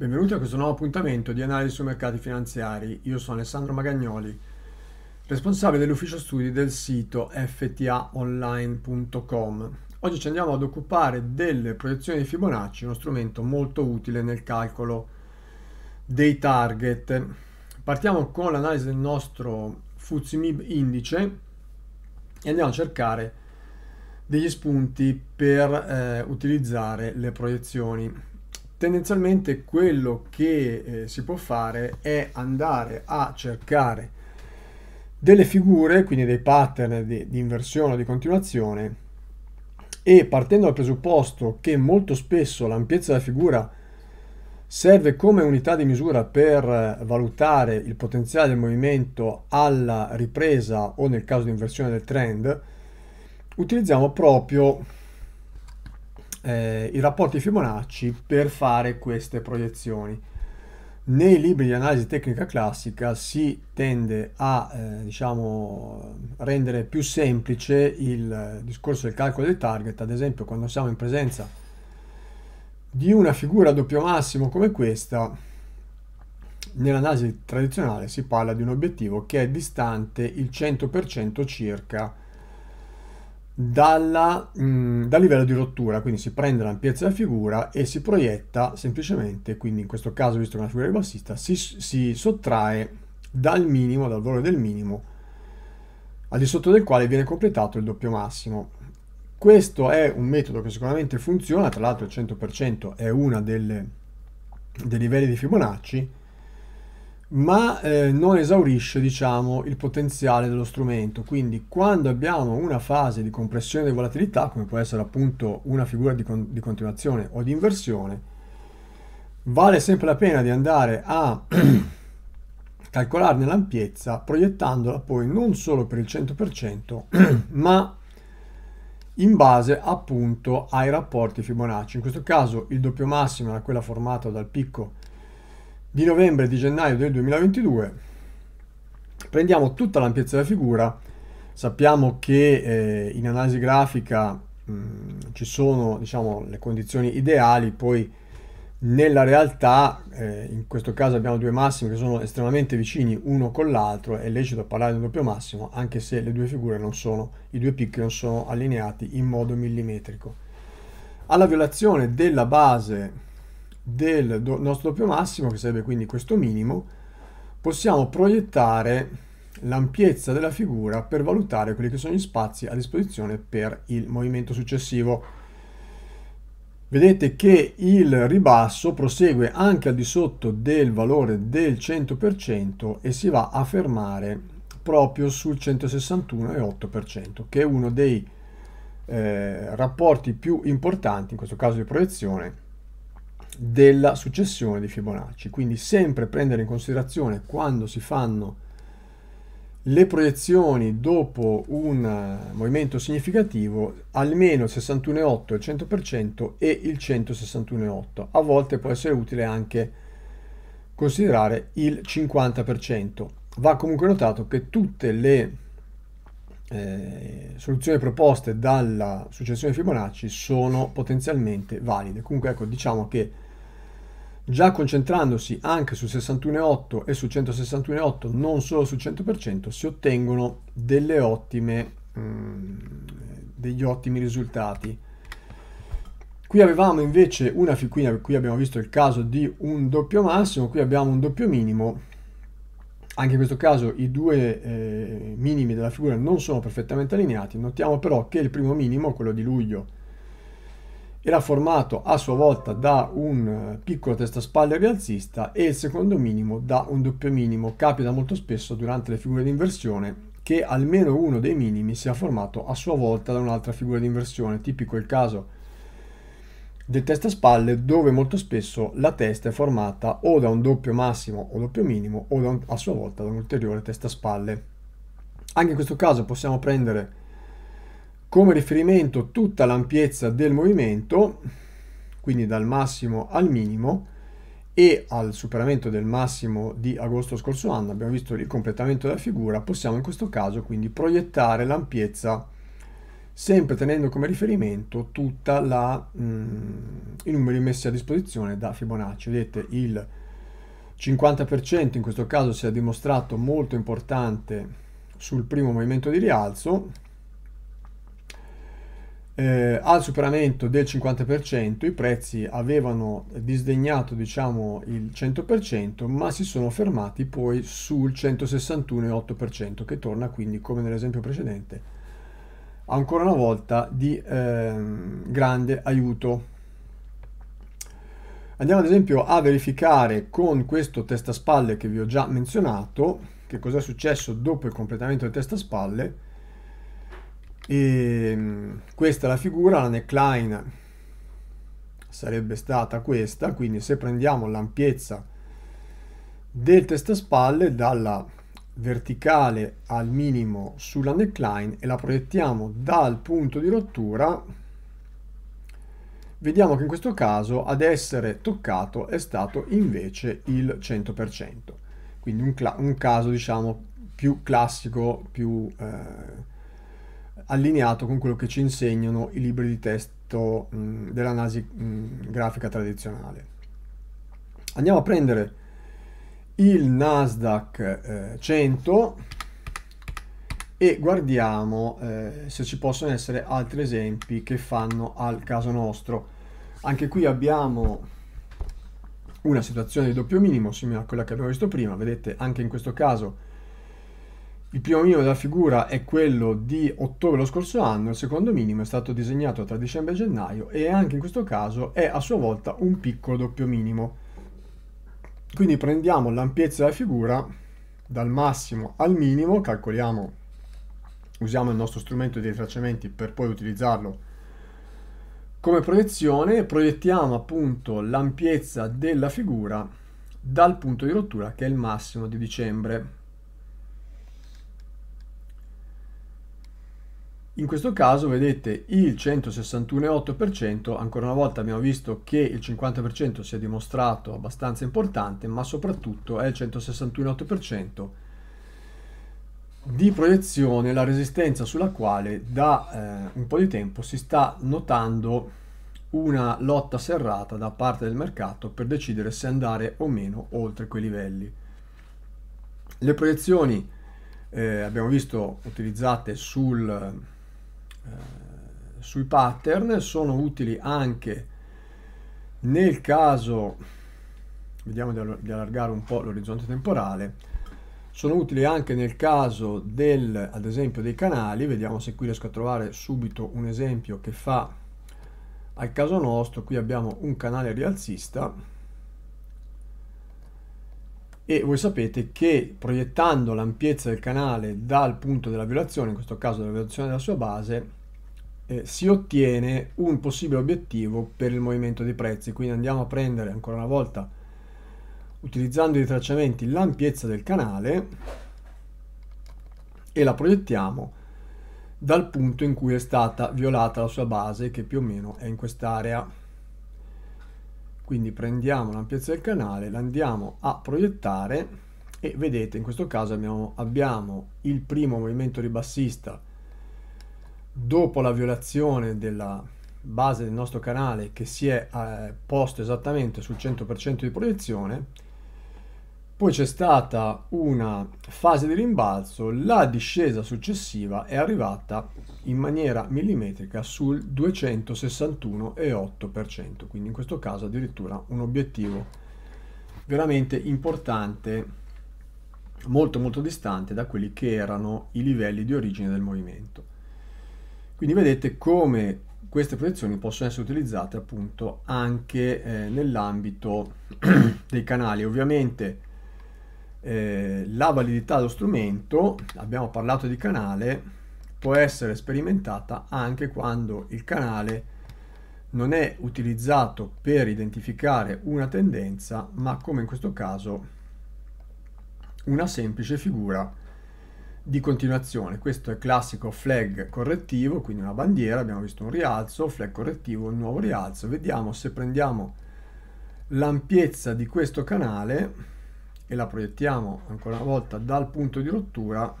Benvenuti a questo nuovo appuntamento di analisi sui mercati finanziari. Io sono Alessandro Magagnoli, responsabile dell'ufficio studi del sito ftaonline.com. Oggi ci andiamo ad occupare delle proiezioni di Fibonacci, uno strumento molto utile nel calcolo dei target. Partiamo con l'analisi del nostro FUZIMIB indice e andiamo a cercare degli spunti per eh, utilizzare le proiezioni tendenzialmente quello che eh, si può fare è andare a cercare delle figure, quindi dei pattern di, di inversione o di continuazione e partendo dal presupposto che molto spesso l'ampiezza della figura serve come unità di misura per valutare il potenziale del movimento alla ripresa o nel caso di inversione del trend, utilizziamo proprio eh, i rapporti Fibonacci per fare queste proiezioni. Nei libri di analisi tecnica classica si tende a eh, diciamo, rendere più semplice il discorso del calcolo dei target, ad esempio quando siamo in presenza di una figura a doppio massimo come questa, nell'analisi tradizionale si parla di un obiettivo che è distante il 100% circa dalla, mh, mm, dal livello di rottura, quindi si prende l'ampiezza della figura e si proietta semplicemente, quindi in questo caso visto che è una figura di bassista, si, si sottrae dal minimo, dal valore del minimo, al di sotto del quale viene completato il doppio massimo. Questo è un metodo che sicuramente funziona, tra l'altro il 100% è uno dei livelli di Fibonacci, ma eh, non esaurisce diciamo, il potenziale dello strumento. Quindi quando abbiamo una fase di compressione di volatilità, come può essere appunto una figura di, con di continuazione o di inversione, vale sempre la pena di andare a calcolarne l'ampiezza proiettandola poi non solo per il 100% ma in base appunto ai rapporti Fibonacci. In questo caso il doppio massimo era quella formata dal picco di novembre e di gennaio del 2022 prendiamo tutta l'ampiezza della figura sappiamo che eh, in analisi grafica mh, ci sono diciamo, le condizioni ideali poi nella realtà eh, in questo caso abbiamo due massimi che sono estremamente vicini uno con l'altro è lecito parlare di un doppio massimo anche se le due figure non sono i due picchi non sono allineati in modo millimetrico alla violazione della base del nostro doppio massimo, che sarebbe quindi questo minimo, possiamo proiettare l'ampiezza della figura per valutare quelli che sono gli spazi a disposizione per il movimento successivo. Vedete che il ribasso prosegue anche al di sotto del valore del 100% e si va a fermare proprio sul 161,8%, che è uno dei eh, rapporti più importanti, in questo caso di proiezione, della successione di Fibonacci. Quindi sempre prendere in considerazione quando si fanno le proiezioni dopo un eh, movimento significativo almeno il 61,8, il 100% e il 161,8. A volte può essere utile anche considerare il 50%. Va comunque notato che tutte le eh, soluzioni proposte dalla successione Fibonacci sono potenzialmente valide. Comunque ecco, diciamo che già concentrandosi anche su 61,8 e su 161,8, non solo sul 100%, si ottengono ottime, mh, mm, degli ottimi risultati. Qui avevamo invece una figura, qui abbiamo visto il caso di un doppio massimo, qui abbiamo un doppio minimo, anche in questo caso i due eh, minimi della figura non sono perfettamente allineati, notiamo però che il primo minimo, quello di luglio, era formato a sua volta da un eh, piccolo testa spalle rialzista e il secondo minimo da un doppio minimo. Capita molto spesso durante le figure di inversione che almeno uno dei minimi sia formato a sua volta da un'altra figura di inversione, tipico il caso del testa spalle dove molto spesso la testa è formata o da un doppio massimo o doppio minimo o un, a sua volta da un ulteriore spalle. Anche in questo caso possiamo prendere come riferimento tutta l'ampiezza del movimento, quindi dal massimo al minimo, e al superamento del massimo di agosto scorso anno, abbiamo visto il completamento della figura, possiamo in questo caso quindi proiettare l'ampiezza sempre tenendo come riferimento tutti mm, i numeri messi a disposizione da Fibonacci. Vedete il 50% in questo caso si è dimostrato molto importante sul primo movimento di rialzo, eh, al superamento del 50% i prezzi avevano disdegnato diciamo il 100% ma si sono fermati poi sul 161,8% che torna quindi come nell'esempio precedente ancora una volta di eh, grande aiuto andiamo ad esempio a verificare con questo testaspalle che vi ho già menzionato che cosa è successo dopo il completamento del testaspalle e ehm, questa è la figura, la neckline sarebbe stata questa, quindi se prendiamo l'ampiezza del testaspalle dalla verticale al minimo sulla neckline e la proiettiamo dal punto di rottura, vediamo che in questo caso ad essere toccato è stato invece il 100%, quindi un, un caso diciamo più classico, più... Eh, allineato con quello che ci insegnano i libri di testo mh, dell'analisi mh, grafica tradizionale. Andiamo a prendere il Nasdaq eh, 100 e guardiamo eh, se ci possono essere altri esempi che fanno al caso nostro. Anche qui abbiamo una situazione di doppio minimo simile a quella che abbiamo visto prima, vedete anche in questo caso il primo minimo della figura è quello di ottobre lo scorso anno, il secondo minimo è stato disegnato tra dicembre e gennaio e anche in questo caso è a sua volta un piccolo doppio minimo. Quindi prendiamo l'ampiezza della figura dal massimo al minimo, calcoliamo, usiamo il nostro strumento di tracciamenti per poi utilizzarlo come proiezione, proiettiamo appunto l'ampiezza della figura dal punto di rottura che è il massimo di dicembre In questo caso vedete il 161,8%, ancora una volta abbiamo visto che il 50% si è dimostrato abbastanza importante, ma soprattutto è il 161,8% di proiezione, la resistenza sulla quale da eh, un po' di tempo si sta notando una lotta serrata da parte del mercato per decidere se andare o meno oltre quei livelli. Le proiezioni eh, abbiamo visto utilizzate sul sui pattern sono utili anche nel caso, vediamo di allargare un po' l'orizzonte temporale, sono utili anche nel caso del, ad esempio, dei canali, vediamo se qui riesco a trovare subito un esempio che fa al caso nostro, qui abbiamo un canale rialzista e voi sapete che proiettando l'ampiezza del canale dal punto della violazione, in questo caso della violazione della sua base, eh, si ottiene un possibile obiettivo per il movimento dei prezzi. Quindi andiamo a prendere ancora una volta, utilizzando i tracciamenti, l'ampiezza del canale e la proiettiamo dal punto in cui è stata violata la sua base, che più o meno è in quest'area quindi prendiamo l'ampiezza del canale, la andiamo a proiettare e vedete in questo caso abbiamo, abbiamo, il primo movimento ribassista dopo la violazione della base del nostro canale che si è eh, posto esattamente sul 100% di proiezione, poi c'è stata una fase di rimbalzo, la discesa successiva è arrivata in maniera millimetrica sul 261,8%, quindi in questo caso addirittura un obiettivo veramente importante molto molto distante da quelli che erano i livelli di origine del movimento. Quindi vedete come queste proiezioni possono essere utilizzate appunto anche eh, nell'ambito dei canali. Ovviamente eh, la validità dello strumento, abbiamo parlato di canale, può essere sperimentata anche quando il canale non è utilizzato per identificare una tendenza, ma come in questo caso una semplice figura di continuazione. Questo è il classico flag correttivo, quindi una bandiera, abbiamo visto un rialzo, flag correttivo, un nuovo rialzo. Vediamo se prendiamo l'ampiezza di questo canale e la proiettiamo ancora una volta dal punto di rottura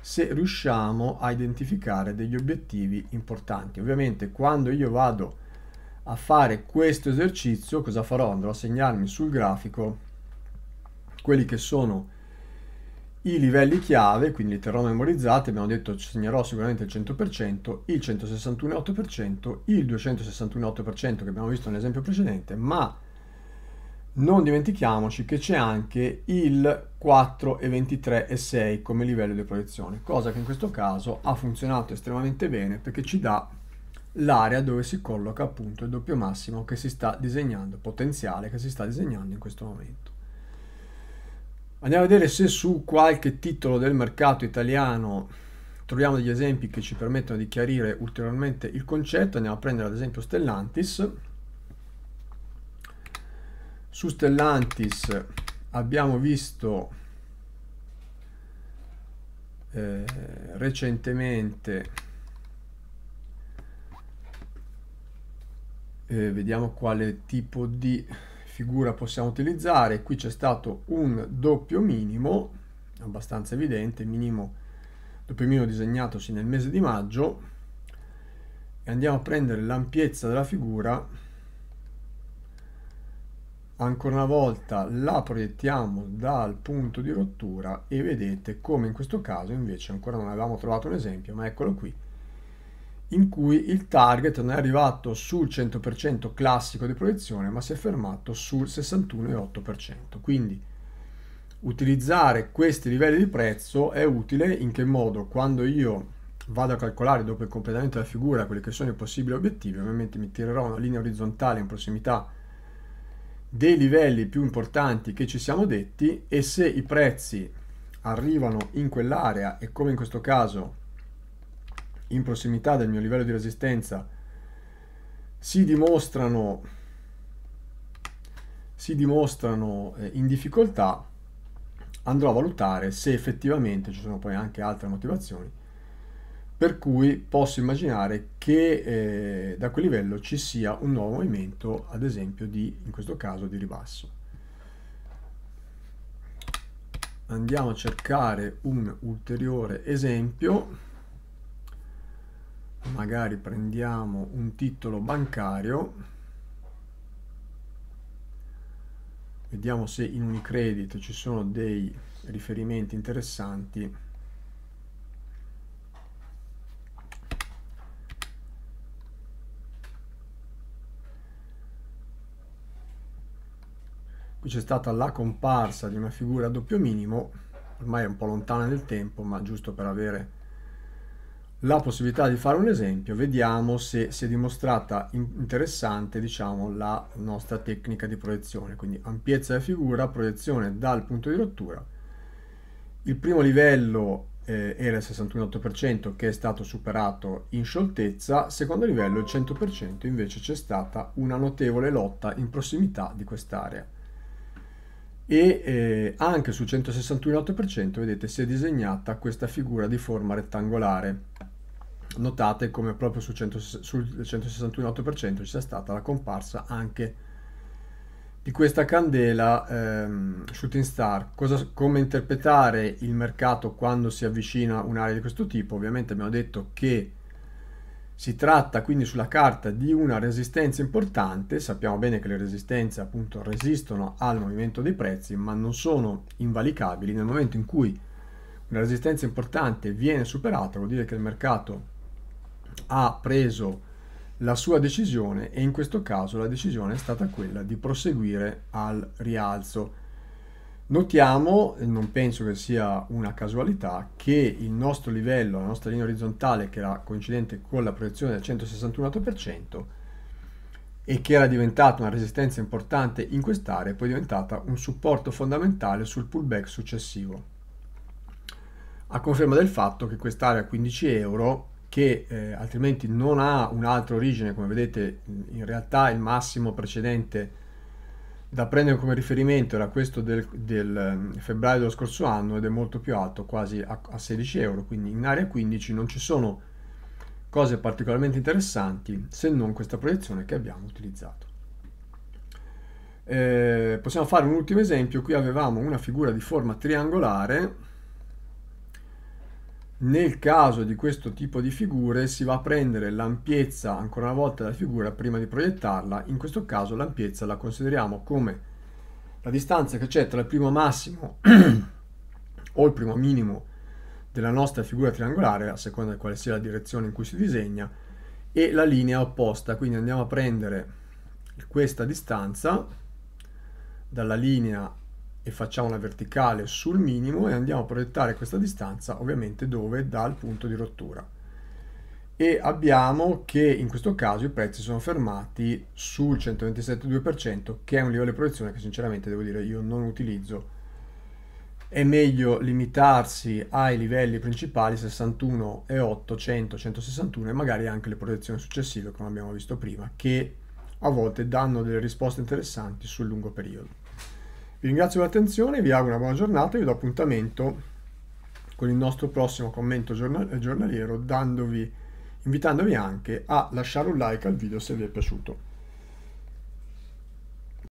se riusciamo a identificare degli obiettivi importanti. Ovviamente quando io vado a fare questo esercizio cosa farò? Andrò a segnarmi sul grafico quelli che sono i livelli chiave, quindi li terrò memorizzati, abbiamo detto ci segnerò sicuramente il 100%, il 161,8%, il 261,8% che abbiamo visto nell'esempio precedente, ma non dimentichiamoci che c'è anche il 4 e 23 e 6 come livello di proiezione, cosa che in questo caso ha funzionato estremamente bene perché ci dà l'area dove si colloca appunto il doppio massimo che si sta disegnando, potenziale che si sta disegnando in questo momento. Andiamo a vedere se su qualche titolo del mercato italiano troviamo degli esempi che ci permettono di chiarire ulteriormente il concetto. Andiamo a prendere ad esempio Stellantis. Su Stellantis abbiamo visto eh, recentemente, eh, vediamo quale tipo di figura possiamo utilizzare. Qui c'è stato un doppio minimo, abbastanza evidente, minimo, doppio minimo disegnatosi nel mese di maggio. E andiamo a prendere l'ampiezza della figura. Ancora una volta la proiettiamo dal punto di rottura e vedete come in questo caso invece ancora non avevamo trovato un esempio, ma eccolo qui in cui il target non è arrivato sul 100% classico di proiezione, ma si è fermato sul 61,8%. Quindi utilizzare questi livelli di prezzo è utile in che modo? Quando io vado a calcolare dopo il completamento della figura quelli che sono i possibili obiettivi, ovviamente mi tirerò una linea orizzontale in prossimità dei livelli più importanti che ci siamo detti e se i prezzi arrivano in quell'area e come in questo caso in prossimità del mio livello di resistenza si dimostrano, si dimostrano eh, in difficoltà, andrò a valutare se effettivamente ci sono poi anche altre motivazioni per cui posso immaginare che eh, da quel livello ci sia un nuovo movimento, ad esempio di, in questo caso, di ribasso. Andiamo a cercare un ulteriore esempio magari prendiamo un titolo bancario vediamo se in Unicredit ci sono dei riferimenti interessanti qui c'è stata la comparsa di una figura a doppio minimo ormai è un po' lontana nel tempo ma giusto per avere la possibilità di fare un esempio, vediamo se si è dimostrata interessante diciamo, la nostra tecnica di proiezione, quindi ampiezza della figura, proiezione dal punto di rottura. Il primo livello eh, era il 61,8% che è stato superato in scioltezza, secondo livello il 100% invece c'è stata una notevole lotta in prossimità di quest'area e eh, anche sul 161,8% vedete si è disegnata questa figura di forma rettangolare. Notate come proprio sul, 100, sul 161,8% ci sia stata la comparsa anche di questa candela ehm, Shooting Star. Cosa, come interpretare il mercato quando si avvicina un'area di questo tipo? Ovviamente abbiamo detto che si tratta quindi sulla carta di una resistenza importante, sappiamo bene che le resistenze appunto resistono al movimento dei prezzi ma non sono invalicabili, nel momento in cui una resistenza importante viene superata vuol dire che il mercato ha preso la sua decisione e in questo caso la decisione è stata quella di proseguire al rialzo. Notiamo, e non penso che sia una casualità, che il nostro livello, la nostra linea orizzontale che era coincidente con la proiezione del 161% e che era diventata una resistenza importante in quest'area, è poi diventata un supporto fondamentale sul pullback successivo. A conferma del fatto che quest'area 15 euro, che eh, altrimenti non ha un'altra origine, come vedete in realtà il massimo precedente da prendere come riferimento era questo del, del, eh, febbraio dello scorso anno ed è molto più alto, quasi a, a 16 euro, quindi in area 15 non ci sono cose particolarmente interessanti se non questa proiezione che abbiamo utilizzato. Eh, possiamo fare un ultimo esempio, qui avevamo una figura di forma triangolare nel caso di questo tipo di figure si va a prendere l'ampiezza ancora una volta della figura prima di proiettarla, in questo caso l'ampiezza la consideriamo come la distanza che c'è tra il primo massimo o il primo minimo della nostra figura triangolare, a seconda di quale sia la direzione in cui si disegna, e la linea opposta, quindi andiamo a prendere questa distanza dalla linea e facciamo la verticale sul minimo e andiamo a proiettare questa distanza ovviamente dove? Dal punto di rottura. E abbiamo che in questo caso i prezzi sono fermati sul 127,2% che è un livello di proiezione che sinceramente devo dire io non utilizzo. È meglio limitarsi ai livelli principali 61 e 8, 100, 161 e magari anche le proiezioni successive come abbiamo visto prima che a volte danno delle risposte interessanti sul lungo periodo. Vi ringrazio per l'attenzione, vi auguro una buona giornata e vi do appuntamento con il nostro prossimo commento giornaliero dandovi, invitandovi anche a lasciare un like al video se vi è piaciuto.